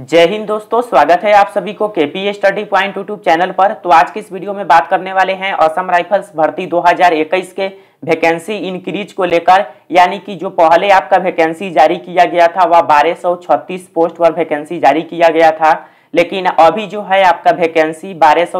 जय हिंद दोस्तों स्वागत है आप सभी को KP study point YouTube channel पर तो आज की इस वीडियो में बात करने वाले हैं असम राइफल्स भर्ती 2021 के वैकेंसी इंक्रीज को लेकर यानी कि जो पहले आपका वैकेंसी जारी किया गया था वह बारह पोस्ट पर वैकेंसी जारी किया गया था लेकिन अभी जो है आपका वैकेंसी बारह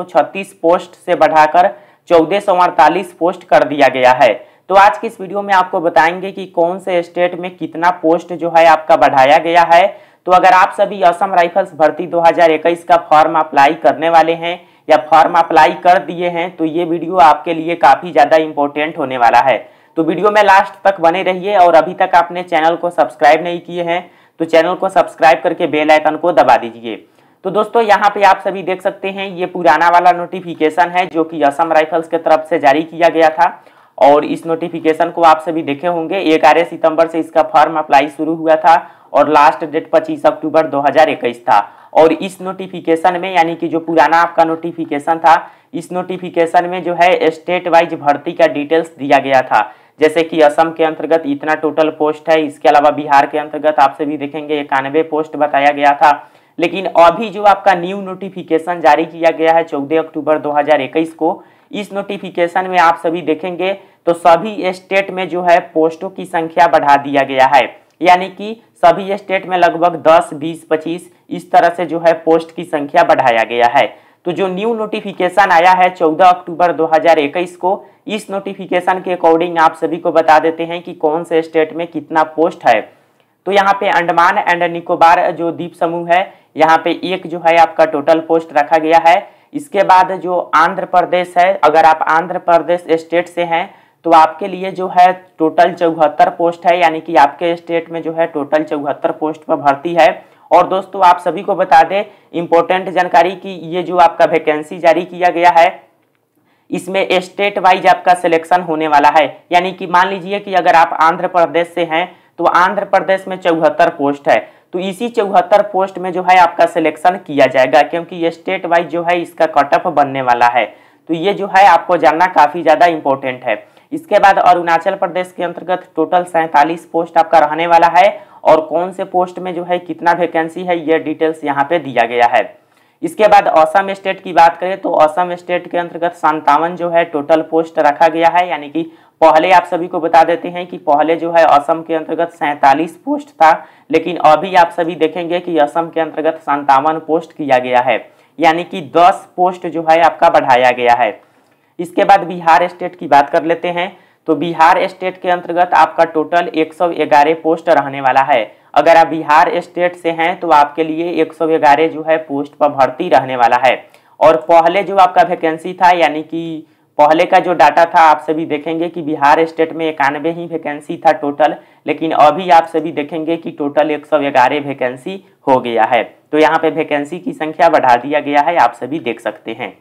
पोस्ट से बढ़ाकर चौदह पोस्ट कर दिया गया है तो आज की इस वीडियो में आपको बताएंगे कि कौन से स्टेट में कितना पोस्ट जो है आपका बढ़ाया गया है तो अगर आप सभी असम राइफल्स भर्ती 2021 का फॉर्म अप्लाई करने वाले हैं या फॉर्म अप्लाई कर दिए हैं तो ये वीडियो आपके लिए काफ़ी ज़्यादा इंपॉर्टेंट होने वाला है तो वीडियो में लास्ट तक बने रहिए और अभी तक आपने चैनल को सब्सक्राइब नहीं किए हैं तो चैनल को सब्सक्राइब करके बेल आइकन को दबा दीजिए तो दोस्तों यहाँ पे आप सभी देख सकते हैं ये पुराना वाला नोटिफिकेशन है जो कि असम राइफल्स के तरफ से जारी किया गया था और इस नोटिफिकेशन को आप सभी देखे होंगे ग्यारह सितंबर से इसका फॉर्म अप्लाई शुरू हुआ था और लास्ट डेट 25 अक्टूबर 2021 था और इस नोटिफिकेशन में यानी कि जो पुराना आपका नोटिफिकेशन था इस नोटिफिकेशन में जो है स्टेट वाइज भर्ती का डिटेल्स दिया गया था जैसे कि असम के अंतर्गत इतना टोटल पोस्ट है इसके अलावा बिहार के अंतर्गत आपसे भी देखेंगे इक्यानवे पोस्ट बताया गया था लेकिन अभी जो आपका न्यू नोटिफिकेशन जारी किया गया है चौदह अक्टूबर 2021 को इस नोटिफिकेशन में आप सभी देखेंगे तो सभी स्टेट में जो है पोस्टों की संख्या बढ़ा दिया गया है यानी कि सभी स्टेट में लगभग 10, 20, 25 इस तरह से जो है पोस्ट की संख्या बढ़ाया गया है तो जो न्यू नोटिफिकेशन आया है 14 अक्टूबर 2021 को इस नोटिफिकेशन के अकॉर्डिंग आप सभी को बता देते हैं कि कौन से स्टेट में कितना पोस्ट है तो यहाँ पे अंडमान एंड निकोबार जो द्वीप समूह है यहाँ पे एक जो है आपका टोटल पोस्ट रखा गया है इसके बाद जो आंध्र प्रदेश है अगर आप आंध्र प्रदेश स्टेट से हैं तो आपके लिए जो है टोटल चौहत्तर पोस्ट है यानी कि आपके स्टेट में जो है टोटल चौहत्तर पोस्ट पर भर्ती है और दोस्तों आप सभी को बता दें इम्पोर्टेंट जानकारी कि ये जो आपका वैकेंसी जारी किया गया है इसमें स्टेट वाइज आपका सिलेक्शन होने वाला है यानी कि मान लीजिए कि अगर आप आंध्र प्रदेश से हैं तो आंध्र प्रदेश में चौहत्तर पोस्ट है तो इसी चौहत्तर पोस्ट में जो है आपका सिलेक्शन किया जाएगा क्योंकि स्टेट वाइज जो है इसका कट ऑफ बनने वाला है तो ये जो है आपको जानना काफ़ी ज़्यादा इंपॉर्टेंट है इसके बाद अरुणाचल प्रदेश के अंतर्गत टोटल सैंतालीस पोस्ट आपका रहने वाला है और कौन से पोस्ट में जो है कितना वैकेंसी है ये डिटेल्स यहाँ पे दिया गया है इसके बाद असम स्टेट की बात करें तो असम स्टेट के अंतर्गत संतावन जो है टोटल पोस्ट रखा गया है यानी कि पहले आप सभी को बता देते हैं कि पहले जो है असम के अंतर्गत सैंतालीस पोस्ट था लेकिन अभी आप सभी देखेंगे कि असम के अंतर्गत संतावन पोस्ट किया गया है यानी कि 10 पोस्ट जो है आपका बढ़ाया गया है इसके बाद बिहार स्टेट की बात कर लेते हैं तो बिहार स्टेट के अंतर्गत आपका टोटल ग्यारह पोस्ट रहने वाला है अगर आप बिहार स्टेट से हैं तो आपके लिए ग्यारह जो है पोस्ट पर भर्ती रहने वाला है और पहले जो आपका वैकेंसी था यानी कि पहले का जो डाटा था आप सभी देखेंगे कि बिहार स्टेट में इक्यानवे ही वैकेंसी था टोटल लेकिन अभी आप सभी देखेंगे कि टोटल एक सौ ग्यारह वैकेंसी हो गया है तो यहाँ पे वैकेंसी की संख्या बढ़ा दिया गया है आप सभी देख सकते हैं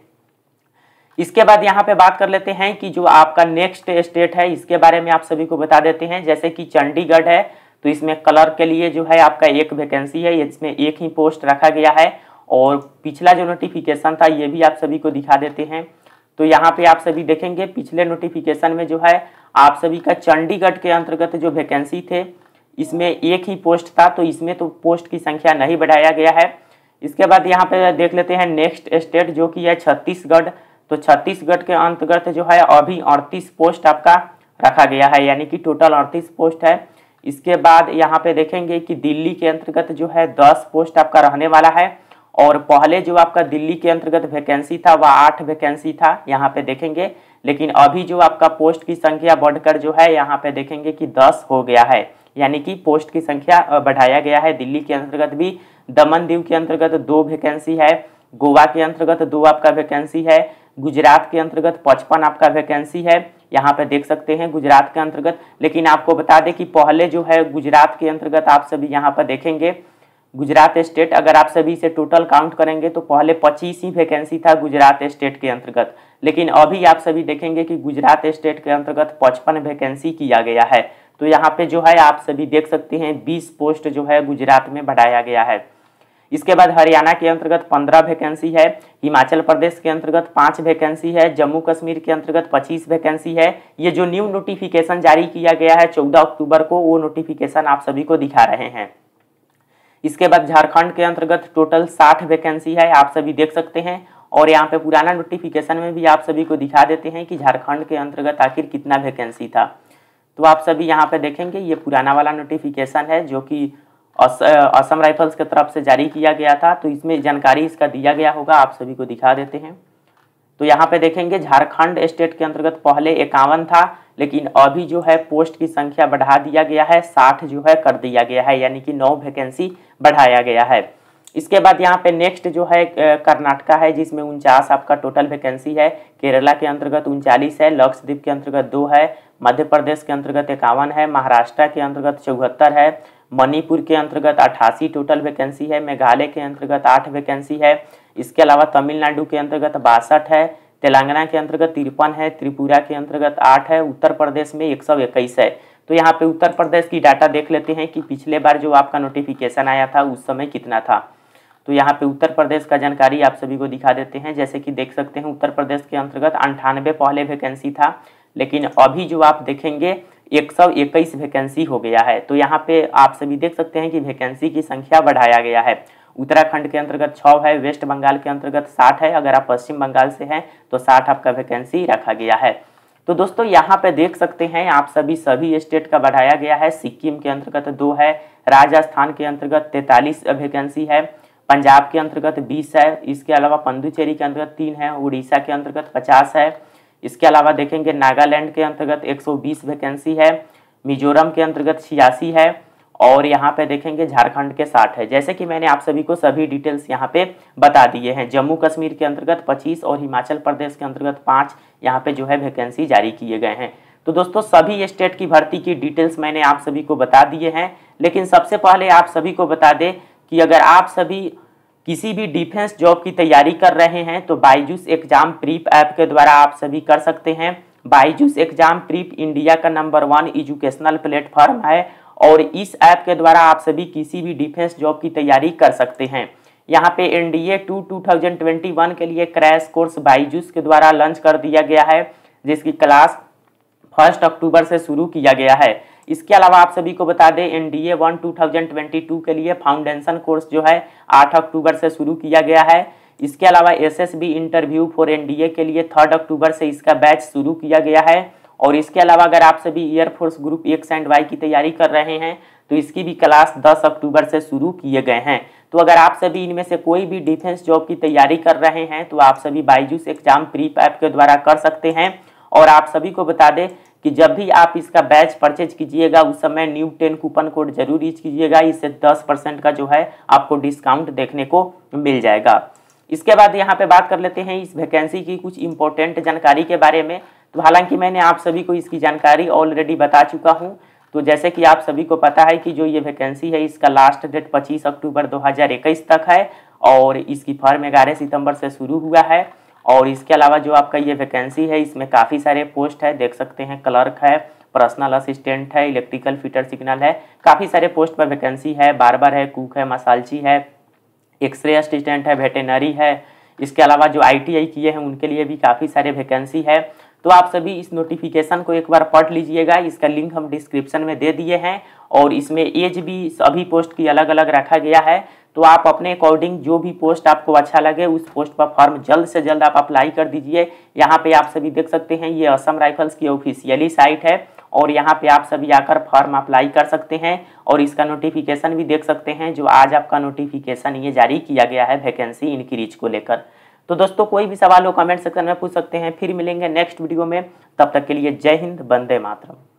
इसके बाद यहाँ पे बात कर लेते हैं कि जो आपका नेक्स्ट स्टेट है इसके बारे में आप सभी को बता देते हैं जैसे कि चंडीगढ़ है तो इसमें कलर के लिए जो है आपका एक वैकेंसी है इसमें एक ही पोस्ट रखा गया है और पिछला जो नोटिफिकेशन था ये भी आप सभी को दिखा देते हैं तो यहाँ पे आप सभी देखेंगे पिछले नोटिफिकेशन में जो है आप सभी का चंडीगढ़ के अंतर्गत जो वैकेंसी थे इसमें एक ही पोस्ट था तो इसमें तो पोस्ट की संख्या नहीं बढ़ाया गया है इसके बाद यहाँ पे देख लेते हैं नेक्स्ट स्टेट जो कि है छत्तीसगढ़ तो छत्तीसगढ़ के अंतर्गत जो है अभी अड़तीस पोस्ट आपका रखा गया है यानी कि टोटल अड़तीस पोस्ट है इसके बाद यहाँ पे देखेंगे कि दिल्ली के अंतर्गत जो है दस पोस्ट आपका रहने वाला है और पहले जो आपका दिल्ली के अंतर्गत वैकेंसी था वह आठ वैकेंसी था यहाँ पे देखेंगे लेकिन अभी जो आपका पोस्ट की संख्या बढ़कर जो है यहाँ पे देखेंगे कि दस हो गया है यानी कि पोस्ट की संख्या बढ़ाया गया है दिल्ली के अंतर्गत भी दमन दीव के अंतर्गत दो वैकेंसी है गोवा के अंतर्गत दो आपका वैकेंसी है गुजरात के अंतर्गत पचपन आपका वैकेंसी है यहाँ पे देख सकते हैं गुजरात के अंतर्गत लेकिन आपको बता दें कि पहले जो है गुजरात के अंतर्गत आप सभी यहाँ पर देखेंगे गुजरात स्टेट अगर आप सभी से टोटल काउंट करेंगे तो पहले पच्चीस ही वैकेंसी था गुजरात स्टेट के अंतर्गत लेकिन अभी आप सभी देखेंगे कि गुजरात स्टेट के अंतर्गत पचपन वैकेंसी किया गया है तो यहाँ पे जो है आप सभी देख सकते हैं बीस पोस्ट जो है गुजरात में बढ़ाया गया है इसके बाद हरियाणा के अंतर्गत पंद्रह वैकेंसी है हिमाचल प्रदेश के अंतर्गत पाँच वैकेंसी है जम्मू कश्मीर के अंतर्गत पच्चीस वैकेंसी है ये जो न्यू नोटिफिकेशन जारी किया गया है चौदह अक्टूबर को वो नोटिफिकेशन आप सभी को दिखा रहे हैं इसके बाद झारखंड के अंतर्गत टोटल साठ वैकेंसी है आप सभी देख सकते हैं और यहाँ पे पुराना नोटिफिकेशन में भी आप सभी को दिखा देते हैं कि झारखंड के अंतर्गत आखिर कितना वैकेंसी था तो आप सभी यहाँ पे देखेंगे ये पुराना वाला नोटिफिकेशन है जो कि असम राइफल्स के तरफ से जारी किया गया था तो इसमें जानकारी इसका दिया गया होगा आप सभी को दिखा देते हैं तो यहाँ पे देखेंगे झारखंड स्टेट के अंतर्गत पहले इक्यावन था लेकिन अभी जो है पोस्ट की संख्या बढ़ा दिया गया है साठ जो है कर दिया गया है यानी कि नौ वैकेंसी बढ़ाया गया है इसके बाद यहाँ पे नेक्स्ट जो है कर्नाटका है जिसमें उनचास आपका टोटल वैकेंसी है केरला के अंतर्गत उनचालीस है लक्षद्वीप के अंतर्गत दो है मध्य प्रदेश के अंतर्गत इक्यावन है महाराष्ट्र के अंतर्गत चौहत्तर है मणिपुर के अंतर्गत अट्ठासी टोटल वैकेंसी है मेघालय के अंतर्गत आठ वैकेंसी है इसके अलावा तमिलनाडु के अंतर्गत बासठ है तेलंगाना के अंतर्गत तिरपन है त्रिपुरा के अंतर्गत आठ है उत्तर प्रदेश में एक सौ इक्कीस है तो यहाँ पे उत्तर प्रदेश की डाटा देख लेते हैं कि पिछले बार जो आपका नोटिफिकेशन आया था उस समय कितना था तो यहाँ पे उत्तर प्रदेश का जानकारी आप सभी को दिखा देते हैं जैसे कि देख सकते हैं उत्तर प्रदेश के अंतर्गत अंठानवे पहले वैकेंसी था लेकिन अभी जो आप देखेंगे एक सौ इक्कीस वैकेंसी हो गया है तो यहाँ पे आप सभी देख सकते हैं कि वैकेंसी की संख्या बढ़ाया गया है उत्तराखंड के अंतर्गत छः है वेस्ट बंगाल के अंतर्गत साठ है अगर आप पश्चिम बंगाल से हैं तो साठ आपका वैकेंसी रखा गया है तो दोस्तों यहाँ पे देख सकते हैं आप सभी सभी स्टेट का बढ़ाया गया है सिक्किम के अंतर्गत दो है राजस्थान के अंतर्गत तैतालीस वैकेंसी है पंजाब के अंतर्गत बीस है इसके अलावा पंडुचेरी के अंतर्गत तीन है उड़ीसा के अंतर्गत पचास है इसके अलावा देखेंगे नागालैंड के अंतर्गत 120 वैकेंसी है मिजोरम के अंतर्गत छियासी है और यहाँ पे देखेंगे झारखंड के साठ है जैसे कि मैंने आप सभी को सभी डिटेल्स यहाँ पे बता दिए हैं जम्मू कश्मीर के अंतर्गत 25 और हिमाचल प्रदेश के अंतर्गत पाँच यहाँ पे जो है वैकेंसी जारी किए गए हैं तो दोस्तों सभी स्टेट की भर्ती की डिटेल्स मैंने आप सभी को बता दिए हैं लेकिन सबसे पहले आप सभी को बता दें कि अगर आप सभी किसी भी डिफेंस जॉब की तैयारी कर रहे हैं तो बाईजूस एग्जाम प्रीप ऐप के द्वारा आप सभी कर सकते हैं बाईजूस एग्जाम प्रीप इंडिया का नंबर वन एजुकेशनल प्लेटफॉर्म है और इस ऐप के द्वारा आप सभी किसी भी डिफेंस जॉब की तैयारी कर सकते हैं यहाँ पे A to two thousand twenty one के लिए क्रैश कोर्स बाईजूस के द्वारा लॉन्च कर दिया गया है जिसकी क्लास फर्स्ट अक्टूबर से शुरू किया गया है इसके अलावा आप सभी को बता दें N D A one two thousand twenty two के लिए फाउंडेशन कोर्स जो है आठ अक्टूबर से शुरू किया गया है इसके अलावा S S B interview for N D A के लिए थर्ड अक्टूबर से इसका बैच शुरू किया गया है और इसके अलावा अगर आप सभी air force group X and Y की तैयारी कर रहे हैं तो इसकी भी क्लास दस अक्टूबर से शुरू किए गए हैं तो अगर आप सभी इनमें से कोई भी डिफेंस जॉब की तैयारी कर रहे हैं तो आप सभी बाईजूस एग्जाम प्री पैप के द्वारा कर सकते हैं और आप सभी को बता दें कि जब भी आप इसका बैच परचेज कीजिएगा उस समय न्यू टेन कूपन कोड जरूर यूज कीजिएगा इससे दस परसेंट का जो है आपको डिस्काउंट देखने को मिल जाएगा इसके बाद यहाँ पे बात कर लेते हैं इस वैकेंसी की कुछ इंपॉर्टेंट जानकारी के बारे में तो हालांकि मैंने आप सभी को इसकी जानकारी ऑलरेडी बता चुका हूँ तो जैसे कि आप सभी को पता है कि जो ये वैकेंसी है इसका लास्ट डेट 25 अक्टूबर 2021 तक है और इसकी फॉर्म ग्यारह सितंबर से शुरू हुआ है और इसके अलावा जो आपका ये वैकेंसी है इसमें काफ़ी सारे पोस्ट है देख सकते हैं क्लर्क है पर्सनल असिस्टेंट है इलेक्ट्रिकल फिटर सिग्नल है काफ़ी सारे पोस्ट पर वैकेंसी है बार है कुक है मसालची है एक्सरे असिस्टेंट है वेटेनरी है इसके अलावा जो आई किए हैं उनके लिए भी काफ़ी सारे वैकेंसी है तो आप सभी इस नोटिफिकेशन को एक बार पढ़ लीजिएगा इसका लिंक हम डिस्क्रिप्शन में दे दिए हैं और इसमें एज भी सभी पोस्ट की अलग अलग रखा गया है तो आप अपने अकॉर्डिंग जो भी पोस्ट आपको अच्छा लगे उस पोस्ट पर फॉर्म जल्द से जल्द आप अप्लाई कर दीजिए यहाँ पे आप सभी देख सकते हैं ये असम राइफल्स की ऑफिशियली साइट है और यहाँ पे आप सभी आकर फॉर्म अप्लाई कर सकते हैं और इसका नोटिफिकेशन भी देख सकते हैं जो आज आपका नोटिफिकेशन ये जारी किया गया है वैकेंसी इनक्रीज को लेकर तो दोस्तों कोई भी सवाल हो कमेंट सेक्शन में पूछ सकते हैं फिर मिलेंगे नेक्स्ट वीडियो में तब तक के लिए जय हिंद बंदे मातरम